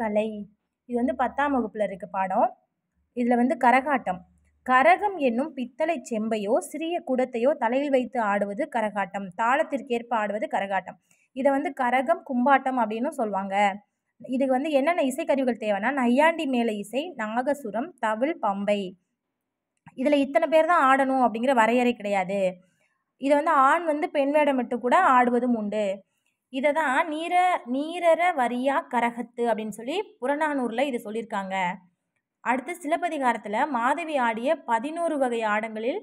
கலை இது வந்து பத்தாம் வகுப்பில் இருக்க பாடம் இதில் வந்து கரகாட்டம் கரகம் என்னும் பித்தளை செம்பையோ சிறிய குடத்தையோ தலையில் வைத்து ஆடுவது கரகாட்டம் தாளத்திற்கேற்ப ஆடுவது கரகாட்டம் இதை வந்து கரகம் கும்பாட்டம் அப்படின்னு சொல்லுவாங்க இதுக்கு வந்து என்னென்ன இசைக்கருவிகள் தேவைன்னா நையாண்டி மேலே இசை நாகசுரம் தவில் பம்பை இதில் இத்தனை பேர் தான் ஆடணும் அப்படிங்கிற வரையறை கிடையாது இதை வந்து ஆண் வந்து பெண் வேடமிட்டு கூட ஆடுவதும் உண்டு இதை தான் நீர நீரர வரியா கரகத்து அப்படின்னு சொல்லி புறநானூரில் இது சொல்லியிருக்காங்க அடுத்து சிலப்பதிகாரத்தில் மாதவி ஆடிய பதினோரு வகை ஆடங்களில்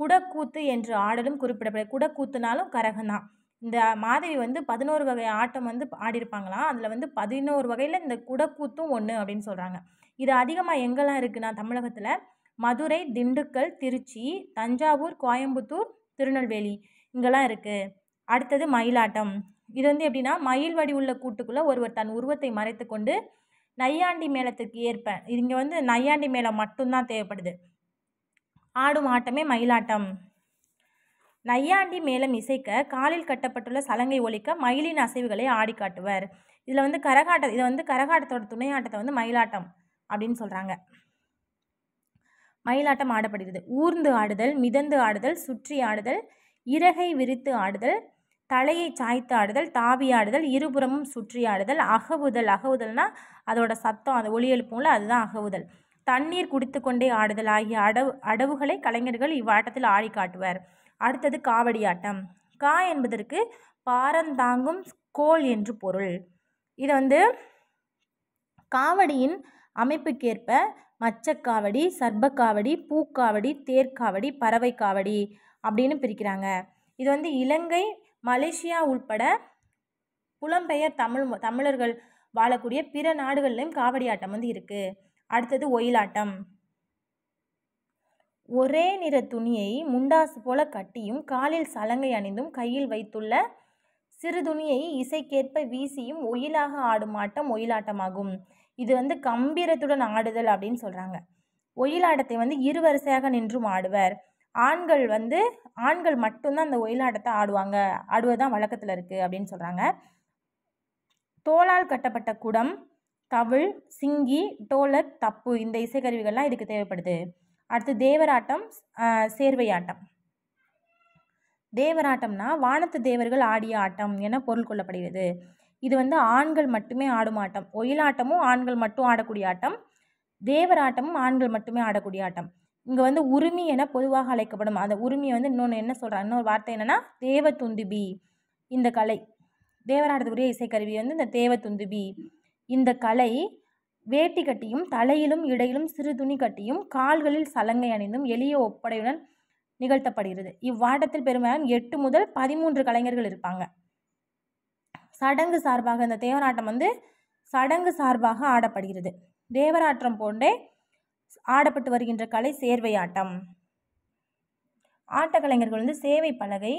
குடக்கூத்து என்று ஆடலும் குறிப்பிடப்படுது குடக்கூத்துனாலும் தான் இந்த மாதவி வந்து பதினோரு வகை ஆட்டம் வந்து ஆடியிருப்பாங்களாம் அதில் வந்து பதினோரு வகையில் இந்த குடக்கூத்தும் ஒன்று அப்படின்னு சொல்கிறாங்க இது அதிகமாக எங்கெல்லாம் இருக்குன்னா தமிழகத்தில் மதுரை திண்டுக்கல் திருச்சி தஞ்சாவூர் கோயம்புத்தூர் திருநெல்வேலி இங்கெல்லாம் இருக்குது அடுத்தது மயிலாட்டம் இது வந்து எப்படின்னா மயில் உள்ள கூட்டுக்குள்ளே ஒருவர் தன் உருவத்தை மறைத்து கொண்டு நையாண்டி மேளத்துக்கு ஏற்ப இங்கே வந்து நையாண்டி மேளம் மட்டும்தான் தேவைப்படுது ஆடும் ஆட்டமே மயிலாட்டம் நையாண்டி மேளம் இசைக்க காலில் கட்டப்பட்டுள்ள சலங்கை ஒழிக்க மயிலின் அசைவுகளை ஆடி காட்டுவர் இதில் வந்து கரகாட்ட இதை வந்து கரகாட்டத்தோட துணையாட்டத்தை வந்து மயிலாட்டம் அப்படின்னு சொல்கிறாங்க மயிலாட்டம் ஆடப்படுகிறது ஊர்ந்து ஆடுதல் மிதந்து ஆடுதல் சுற்றி ஆடுதல் இறகை விரித்து ஆடுதல் தலையை சாய்த்து ஆடுதல் தாவி ஆடுதல் இருபுறமும் சுற்றி ஆடுதல் அகவுதல் அகவுதல்னால் அதோட சத்தம் அது ஒளி எழுப்பும்ல அதுதான் அகவுதல் தண்ணீர் குடித்து கொண்டே ஆடுதல் ஆகிய அடவு அடவுகளை கலைஞர்கள் இவ்வாட்டத்தில் ஆடி காட்டுவர் அடுத்தது காவடி ஆட்டம் கா என்பதற்கு பாரந்தாங்கும் கோல் என்று பொருள் இது வந்து காவடியின் அமைப்புக்கேற்ப மச்சக்காவடி சர்பக்காவடி பூக்காவடி தேர்காவடி பறவை காவடி அப்படின்னு பிரிக்கிறாங்க இது வந்து இலங்கை மலேசியா உள்பட புலம்பெயர் தமிழ் தமிழர்கள் வாழக்கூடிய பிற நாடுகள்லையும் காவடி ஆட்டம் வந்து இருக்குது அடுத்தது ஒயிலாட்டம் ஒரே நிற துணியை முண்டாசு போல கட்டியும் காலில் சலங்கை அணிந்தும் கையில் வைத்துள்ள சிறு துணியை இசைக்கேற்ப வீசியும் ஒயிலாக ஆடும் ஆட்டம் ஒயிலாட்டமாகும் இது வந்து கம்பீரத்துடன் ஆடுதல் அப்படின்னு சொல்கிறாங்க ஒயிலாட்டத்தை வந்து இரு வரிசையாக நின்றும் ஆடுவர் ஆண்கள் வந்து ஆண்கள் மட்டும்தான் அந்த ஒயிலாட்டத்தை ஆடுவாங்க ஆடுவதுதான் வழக்கத்தில் இருக்குது அப்படின்னு சொல்கிறாங்க தோளால் கட்டப்பட்ட குடம் தவிழ் சிங்கி டோலக் தப்பு இந்த இசைக்கருவிகள்லாம் இதுக்கு தேவைப்படுது அடுத்து தேவராட்டம் சேர்வையாட்டம் தேவராட்டம்னா வானத்து தேவர்கள் ஆடிய ஆட்டம் என பொருள் கொள்ளப்படுகிறது இது வந்து ஆண்கள் மட்டுமே ஆடும் ஆட்டம் ஒயிலாட்டமும் ஆண்கள் மட்டும் ஆடக்கூடிய ஆட்டம் தேவராட்டமும் ஆண்கள் மட்டுமே ஆடக்கூடிய ஆட்டம் இங்கே வந்து உரிமை என பொதுவாக அழைக்கப்படும் அந்த உரிமையை வந்து இன்னொன்று என்ன சொல்கிறாங்க இன்னொரு வார்த்தை என்னென்னா தேவதுந்துபி இந்த கலை தேவராடத்துக்குரிய இசைக்கருவி வந்து இந்த தேவதுந்துபி இந்த கலை வேட்டி கட்டியும் தலையிலும் இடையிலும் சிறு துணி கட்டியும் கால்களில் சலங்கை அணிந்தும் எளிய ஒப்படையுடன் நிகழ்த்தப்படுகிறது இவ்வாட்டத்தில் பெரும்பாலும் எட்டு முதல் பதிமூன்று கலைஞர்கள் இருப்பாங்க சடங்கு சார்பாக இந்த தேவராட்டம் வந்து சடங்கு சார்பாக ஆடப்படுகிறது தேவராட்டம் போன்றே ஆடப்பட்டு வருகின்ற கலை சேர்வையாட்டம் ஆட்டக்கலைஞர்கள் வந்து சேவை பலகை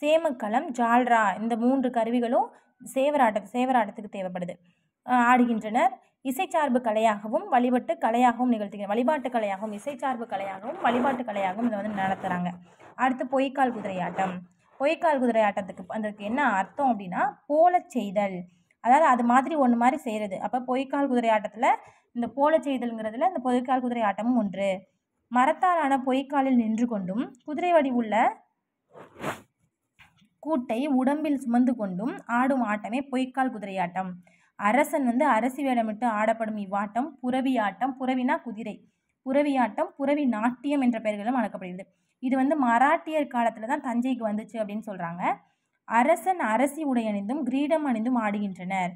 சேமக்களம் ஜால்ரா இந்த மூன்று கருவிகளும் சேவராட்ட சேவராட்டத்துக்கு தேவைப்படுது ஆடுகின்றனர் இசைச்சார்பு கலையாகவும் வழிபட்டு கலையாகவும் நிகழ்த்துகிறார் வழிபாட்டு கலையாகவும் இசைச்சார்பு கலையாகவும் வழிபாட்டு கலையாகவும் இதை வந்து நடத்துகிறாங்க அடுத்து பொய்க்கால் குதிரை ஆட்டம் பொய்க்கால் குதிரை ஆட்டத்துக்கு அதுக்கு என்ன அர்த்தம் அப்படின்னா போல செய்தல் அதாவது அது மாதிரி ஒன்று மாதிரி செய்கிறது அப்போ பொய்க்கால் குதிரை ஆட்டத்தில் இந்த போலச் செய்தல்ங்கிறதுல இந்த பொதுக்கால் குதிரை ஆட்டமும் ஒன்று மரத்தாலான பொய்க்காலில் நின்று கொண்டும் குதிரை வடிவுள்ள கூட்டை உடம்பில் சுமந்து கொண்டும் ஆடும் ஆட்டமே பொய்க்கால் குதிரை ஆட்டம் அரசன் வந்து அரசி வேடமிட்டு ஆடப்படும் இவ்வாட்டம் புறவி ஆட்டம் புறவினா குதிரை புறவி ஆட்டம் புறவி நாட்டியம் என்ற பெயர்களும் அழைக்கப்படுகிறது இது வந்து மராட்டியர் காலத்தில் தான் தஞ்சைக்கு வந்துச்சு அப்படின்னு சொல்கிறாங்க அரசன் அரசி உடை அணிந்தும் கிரீடம் அணிந்தும் ஆடுகின்றனர்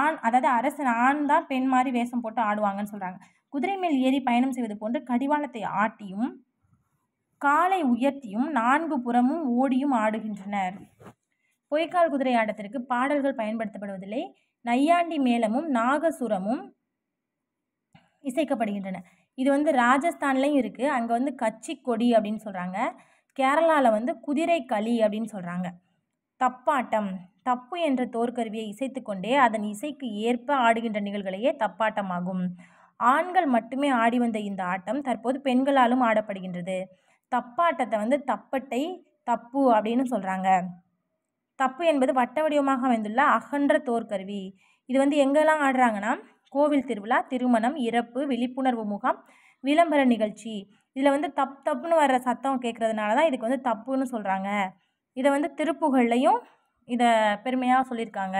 ஆண் அதாவது அரசன் ஆண் தான் பெண் மாதிரி வேஷம் போட்டு ஆடுவாங்கன்னு சொல்கிறாங்க குதிரை மேல் ஏறி பயணம் செய்வது போன்று கடிவாளத்தை ஆட்டியும் காலை உயர்த்தியும் நான்கு புறமும் ஓடியும் ஆடுகின்றனர் பொய்க்கால் குதிரை ஆட்டத்திற்கு பாடல்கள் பயன்படுத்தப்படுவதில்லை நையாண்டி மேளமும் நாகசுரமும் இசைக்கப்படுகின்றன இது வந்து ராஜஸ்தான்லேயும் இருக்குது அங்கே வந்து கச்சிக்கொடி கொடி அப்படின்னு சொல்கிறாங்க கேரளாவில் வந்து குதிரை களி அப்படின்னு சொல்கிறாங்க தப்பாட்டம் தப்பு என்ற தோற்கருவியை இசைத்து கொண்டே அதன் இசைக்கு ஏற்ப ஆடுகின்ற நிகழ்களையே தப்பாட்டமாகும் ஆண்கள் மட்டுமே ஆடி வந்த இந்த ஆட்டம் தற்போது பெண்களாலும் ஆடப்படுகின்றது தப்பாட்டத்தை வந்து தப்பட்டை தப்பு அப்படின்னு சொல்கிறாங்க தப்பு என்பது வட்ட வடிவமாக அமைந்துள்ள அகன்ற தோற்கருவி இது வந்து எங்கெல்லாம் ஆடுறாங்கன்னா கோவில் திருவிழா திருமணம் இறப்பு விழிப்புணர்வு முகாம் விளம்பர நிகழ்ச்சி இதில் வந்து தப் தப்புன்னு வர்ற சத்தம் கேட்குறதுனால தான் இதுக்கு வந்து தப்புன்னு சொல்கிறாங்க இதை வந்து திருப்புகள்லையும் இதை பெருமையாக சொல்லியிருக்காங்க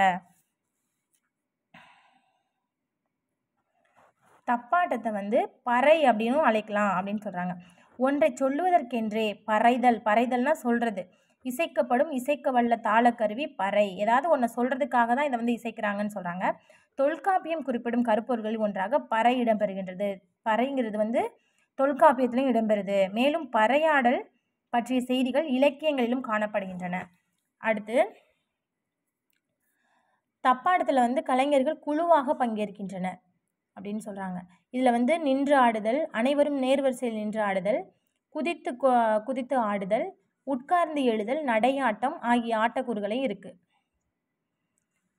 தப்பாட்டத்தை வந்து பறை அப்படின்னும் அழைக்கலாம் அப்படின்னு சொல்கிறாங்க ஒன்றை சொல்லுவதற்கென்றே பறைதல் பறைதல்னால் சொல்கிறது இசைக்கப்படும் இசைக்க வல்ல தாளக்கருவி பறை ஏதாவது ஒன்று சொல்கிறதுக்காக தான் இதை வந்து இசைக்கிறாங்கன்னு சொல்கிறாங்க தொல்காப்பியம் குறிப்பிடும் கருப்பொருள்களில் ஒன்றாக பறை இடம்பெறுகின்றது பறைங்கிறது வந்து தொல்காப்பியத்திலையும் இடம்பெறுது மேலும் பறையாடல் பற்றிய செய்திகள் இலக்கியங்களிலும் காணப்படுகின்றன அடுத்து தப்பாட்டத்தில் வந்து கலைஞர்கள் குழுவாக பங்கேற்கின்றனர் அப்படின்னு சொல்கிறாங்க இதில் வந்து நின்று ஆடுதல் அனைவரும் நேர்வரிசையில் நின்று ஆடுதல் குதித்து குதித்து ஆடுதல் உட்கார்ந்து எழுதல் நடையாட்டம் ஆகிய ஆட்டக்கூறுகளே இருக்குது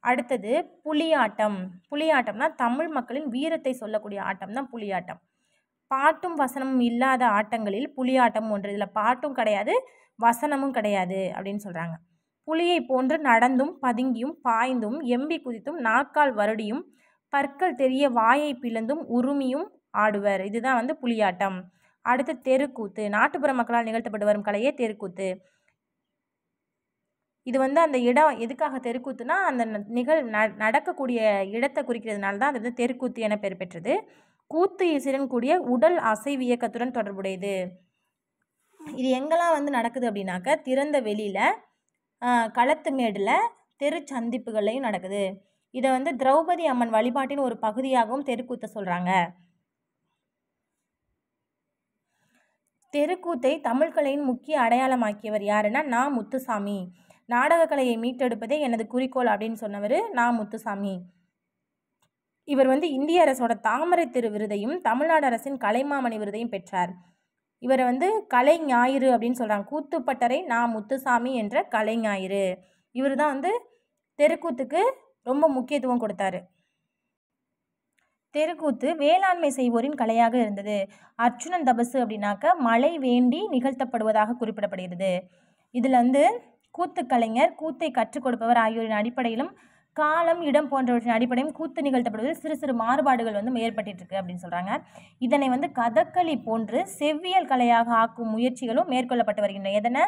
அடுத்தது புலியாட்டம் புலியாட்டம்னா தமிழ் மக்களின் வீரத்தை சொல்லக்கூடிய ஆட்டம் தான் புலியாட்டம் பாட்டும் வசனமும் இல்லாத ஆட்டங்களில் புலியாட்டம் ஒன்று இதில் பாட்டும் கிடையாது வசனமும் கிடையாது அப்படின்னு சொல்கிறாங்க புலியை போன்று நடந்தும் பதுங்கியும் பாய்ந்தும் எம்பி குதித்தும் நாக்கால் வருடியும் பற்கள் தெரிய வாயை பிளந்தும் உருமியும் ஆடுவர் இதுதான் வந்து புலியாட்டம் அடுத்து தெருக்கூத்து நாட்டுப்புற மக்களால் நிகழ்த்தப்பட்டு வரும் கலையே தெருக்கூத்து இது வந்து அந்த இடம் எதுக்காக தெருக்கூத்துனா அந்த நிகழ் நடக்கக்கூடிய இடத்தை குறிக்கிறதுனால தான் அது வந்து தெருக்கூத்து என பெயர் பெற்றது கூத்து இசையுடன் கூடிய உடல் அசைவியக்கத்துடன் தொடர்புடையது இது எங்கெல்லாம் வந்து நடக்குது அப்படின்னாக்க திறந்த வெளியில் களத்து மேடில் தெரு சந்திப்புகள்லையும் நடக்குது இதை வந்து திரௌபதி அம்மன் வழிபாட்டின் ஒரு பகுதியாகவும் தெருக்கூத்த சொல்கிறாங்க தெருக்கூத்தை தமிழ்கலையின் முக்கிய அடையாளமாக்கியவர் யாருன்னா நா முத்துசாமி நாடகக்கலையை மீட்டெடுப்பதே எனது குறிக்கோள் அப்படின்னு சொன்னவர் நா முத்துசாமி இவர் வந்து இந்திய அரசோட தாமரை திரு விருதையும் தமிழ்நாடு அரசின் கலைமாமணி விருதையும் பெற்றார் இவரை வந்து கலை ஞாயிறு அப்படின்னு சொல்கிறாங்க கூத்துப்பட்டறை நா முத்துசாமி என்ற கலை ஞாயிறு இவர் தான் வந்து தெருக்கூத்துக்கு ரொம்ப முக்கியத்துவம் கொடுத்தாரு தெருக்கூத்து வேளாண்மை செய்வோரின் கலையாக இருந்தது அர்ச்சுனன் தபசு அப்படின்னாக்க மழை வேண்டி நிகழ்த்தப்படுவதாக குறிப்பிடப்படுகிறது இதில் வந்து கூத்து கலைஞர் கூத்தை கற்றுக் கொடுப்பவர் ஆகியோரின் அடிப்படையிலும் காலம் இடம் போன்றவற்றின் அடிப்படையும் கூத்து நிகழ்த்தப்படுவதில் சிறு சிறு மாறுபாடுகள் வந்து ஏற்பட்டு இருக்கு அப்படின்னு சொல்கிறாங்க இதனை வந்து கதக்களி போன்று செவ்வியல் கலையாக ஆக்கும் முயற்சிகளும் மேற்கொள்ளப்பட்டு வருகின்றன எதனை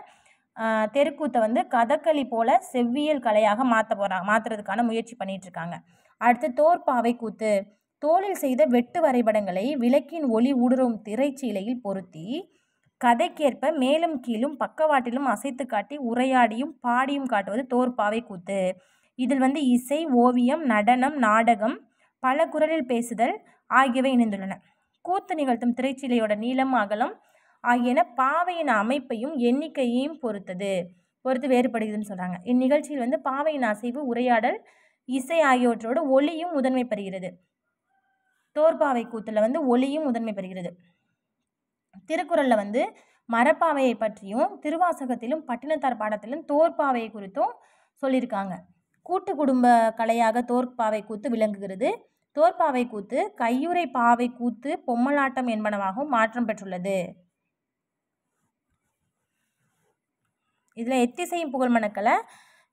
தெருக்கூத்தை வந்து கதக்களி போல செவ்வியல் கலையாக மாற்ற போகிறாங்க மாற்றுறதுக்கான முயற்சி பண்ணிகிட்ருக்காங்க அடுத்து தோற்பாவை கூத்து தோளில் செய்த வெட்டு வரைபடங்களை விளக்கின் ஒளி ஊடுருவும் திரைச்சீலையில் பொருத்தி கதைக்கேற்ப மேலும் கீழும் பக்கவாட்டிலும் அசைத்து காட்டி உரையாடியும் பாடியும் காட்டுவது தோற்பாவை கூத்து இதில் வந்து இசை ஓவியம் நடனம் நாடகம் பல குரலில் பேசுதல் ஆகியவை இணைந்துள்ளன கூத்து நிகழ்த்தும் திரைச்சீலையோட நீளம் அகலம் ஆகியன பாவையின் அமைப்பையும் எண்ணிக்கையையும் பொறுத்தது பொறுத்து வேறுபடுகிறதுன்னு சொல்கிறாங்க இந்நிகழ்ச்சியில் வந்து பாவையின் அசைவு உரையாடல் இசை ஆகியவற்றோடு ஒளியும் முதன்மை பெறுகிறது தோற்பாவை கூத்தில் வந்து ஒளியும் முதன்மை பெறுகிறது திருக்குறளில் வந்து மரப்பாவையை பற்றியும் திருவாசகத்திலும் பட்டினத்தார் பாடத்திலும் தோற்பாவையை குறித்தும் சொல்லியிருக்காங்க கூட்டு குடும்ப கலையாக தோற்பாவை கூத்து விளங்குகிறது தோற்பாவை கூத்து கையுறை பாவை கூத்து பொம்மலாட்டம் என்பனவாகவும் மாற்றம் பெற்றுள்ளது இதில் எத்திசையும் புகழ் மணக்கலை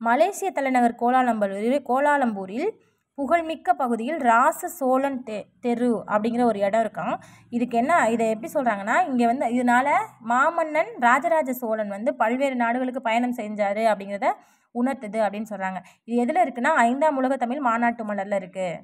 மலேசிய தலைநகர் கோலாலம்பூரில் கோலாலம்பூரில் புகழ்மிக்க பகுதியில் ராச சோழன் தெ தெரு அப்படிங்கிற ஒரு இடம் இருக்கான் இதுக்கு என்ன இதை எப்படி சொல்கிறாங்கன்னா இங்கே வந்து இதனால் மாமன்னன் ராஜராஜ சோழன் வந்து பல்வேறு நாடுகளுக்கு பயணம் செஞ்சார் அப்படிங்கிறத உணர்த்துது அப்படின்னு சொல்கிறாங்க இது எதில் இருக்குதுன்னா ஐந்தாம் உலகத்தமிழ் மாநாட்டு மலரில் இருக்குது